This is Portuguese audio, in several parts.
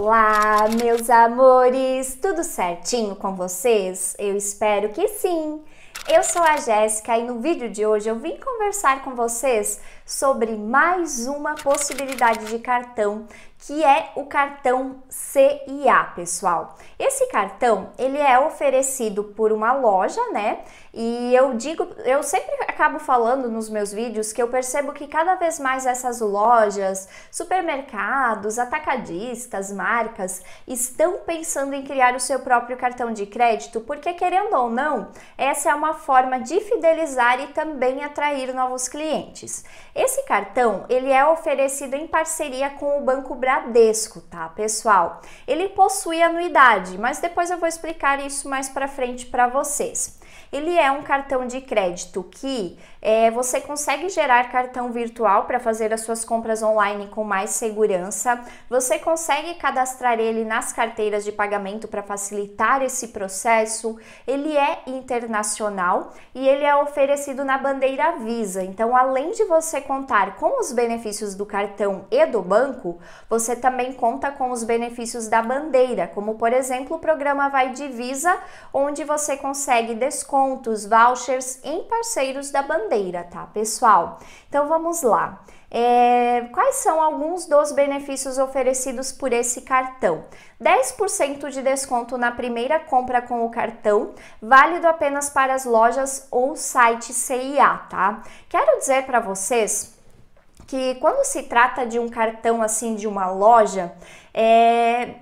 Olá, meus amores! Tudo certinho com vocês? Eu espero que sim! Eu sou a Jéssica e no vídeo de hoje eu vim conversar com vocês sobre mais uma possibilidade de cartão que é o cartão CIA, pessoal. Esse cartão, ele é oferecido por uma loja, né? E eu digo, eu sempre acabo falando nos meus vídeos que eu percebo que cada vez mais essas lojas, supermercados, atacadistas, marcas estão pensando em criar o seu próprio cartão de crédito, porque querendo ou não, essa é uma forma de fidelizar e também atrair novos clientes. Esse cartão, ele é oferecido em parceria com o Banco Brasileiro Bradesco, tá, pessoal? Ele possui anuidade, mas depois eu vou explicar isso mais para frente para vocês. Ele é um cartão de crédito que é, você consegue gerar cartão virtual para fazer as suas compras online com mais segurança. Você consegue cadastrar ele nas carteiras de pagamento para facilitar esse processo. Ele é internacional e ele é oferecido na bandeira Visa. Então, além de você contar com os benefícios do cartão e do banco, você também conta com os benefícios da bandeira, como por exemplo o programa Vai Divisa, onde você consegue descontos, vouchers em parceiros da bandeira, tá, pessoal? Então vamos lá. É, quais são alguns dos benefícios oferecidos por esse cartão? 10% de desconto na primeira compra com o cartão, válido apenas para as lojas ou site CIA, tá? Quero dizer para vocês que quando se trata de um cartão assim de uma loja, é,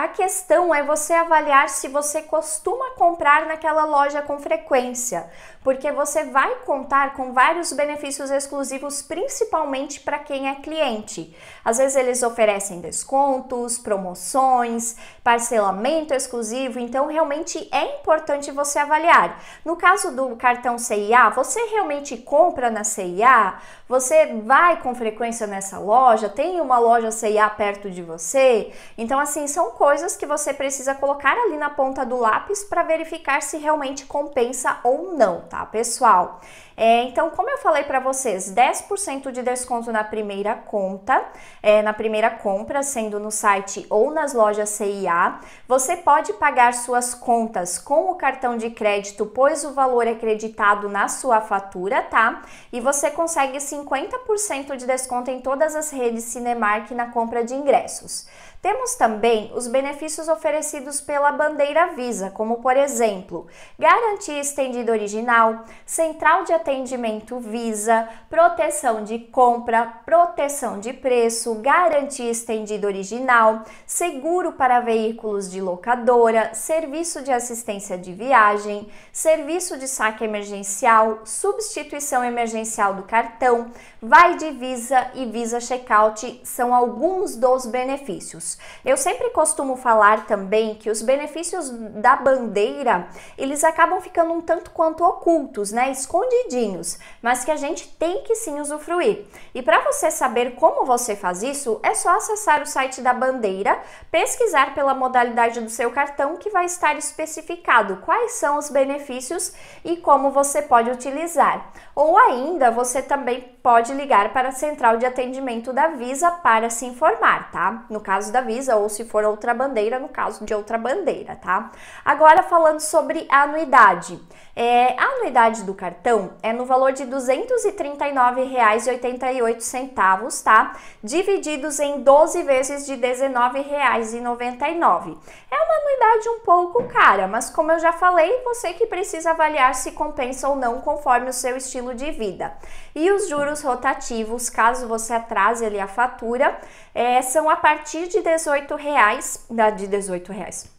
a questão é você avaliar se você costuma comprar naquela loja com frequência, porque você vai contar com vários benefícios exclusivos, principalmente para quem é cliente. Às vezes eles oferecem descontos, promoções, parcelamento exclusivo, então realmente é importante você avaliar. No caso do cartão CIA, você realmente compra na CIA? Você vai com frequência nessa loja? Tem uma loja CIA perto de você? Então, assim, são coisas coisas que você precisa colocar ali na ponta do lápis para verificar se realmente compensa ou não, tá, pessoal? É, então, como eu falei para vocês, 10% de desconto na primeira conta, é, na primeira compra, sendo no site ou nas lojas CIA. Você pode pagar suas contas com o cartão de crédito, pois o valor é creditado na sua fatura, tá? E você consegue 50% de desconto em todas as redes Cinemark na compra de ingressos. Temos também os benefícios oferecidos pela bandeira Visa, como por exemplo, garantia estendida original, central de atendimento Visa, proteção de compra, proteção de preço, garantia estendida original, seguro para veículos de locadora, serviço de assistência de viagem, serviço de saque emergencial, substituição emergencial do cartão, vai de Visa e Visa Checkout são alguns dos benefícios. Eu sempre costumo costumo falar também que os benefícios da bandeira, eles acabam ficando um tanto quanto ocultos, né, escondidinhos, mas que a gente tem que sim usufruir. E para você saber como você faz isso, é só acessar o site da bandeira, pesquisar pela modalidade do seu cartão que vai estar especificado quais são os benefícios e como você pode utilizar. Ou ainda, você também pode ligar para a central de atendimento da Visa para se informar, tá? No caso da Visa, ou se for outra bandeira, no caso de outra bandeira, tá? Agora, falando sobre a anuidade. É, a anuidade do cartão é no valor de R$ 239,88, tá? Divididos em 12 vezes de R$ 19,99. É uma anuidade um pouco cara, mas como eu já falei, você que precisa avaliar se compensa ou não conforme o seu estilo de vida. E os juros juros rotativos, caso você atrase ali a fatura, é, são a partir de 18 reais, de 18 reais,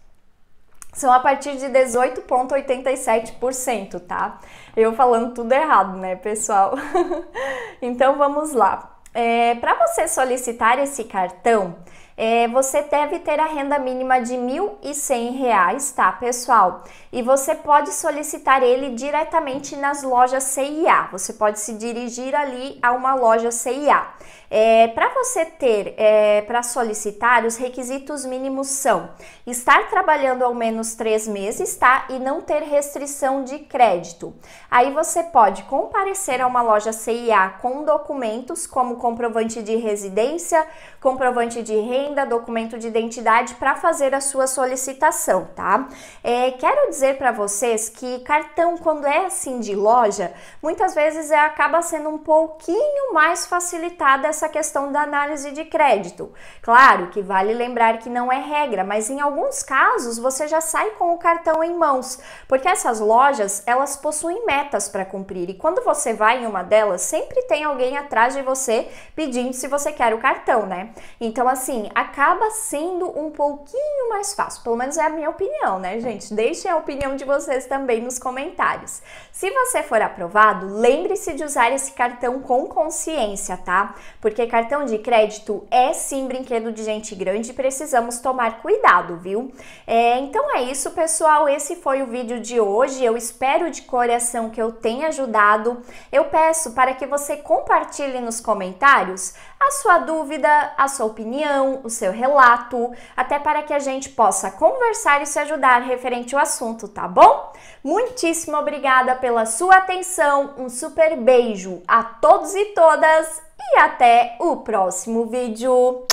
são a partir de 18,87%, tá? Eu falando tudo errado, né, pessoal? então vamos lá. É, Para você solicitar esse cartão, é, você deve ter a renda mínima de R$ 1.100, tá, pessoal? E você pode solicitar ele diretamente nas lojas CIA. Você pode se dirigir ali a uma loja CIA. É, para você ter, é, para solicitar, os requisitos mínimos são estar trabalhando ao menos três meses, tá? E não ter restrição de crédito. Aí você pode comparecer a uma loja CIA com documentos como comprovante de residência, comprovante de renda emenda, documento de identidade para fazer a sua solicitação, tá? É, quero dizer para vocês que cartão, quando é assim de loja, muitas vezes é, acaba sendo um pouquinho mais facilitada essa questão da análise de crédito. Claro que vale lembrar que não é regra, mas em alguns casos você já sai com o cartão em mãos, porque essas lojas elas possuem metas para cumprir e quando você vai em uma delas, sempre tem alguém atrás de você pedindo se você quer o cartão, né? Então, assim, acaba sendo um pouquinho mais fácil. Pelo menos é a minha opinião, né, gente? Deixem a opinião de vocês também nos comentários. Se você for aprovado, lembre-se de usar esse cartão com consciência, tá? Porque cartão de crédito é sim brinquedo de gente grande e precisamos tomar cuidado, viu? É, então é isso, pessoal. Esse foi o vídeo de hoje. Eu espero de coração que eu tenha ajudado. Eu peço para que você compartilhe nos comentários a sua dúvida, a sua opinião, o seu relato, até para que a gente possa conversar e se ajudar referente ao assunto, tá bom? Muitíssimo obrigada pela sua atenção, um super beijo a todos e todas e até o próximo vídeo.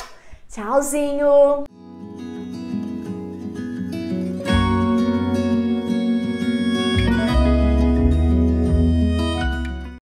Tchauzinho!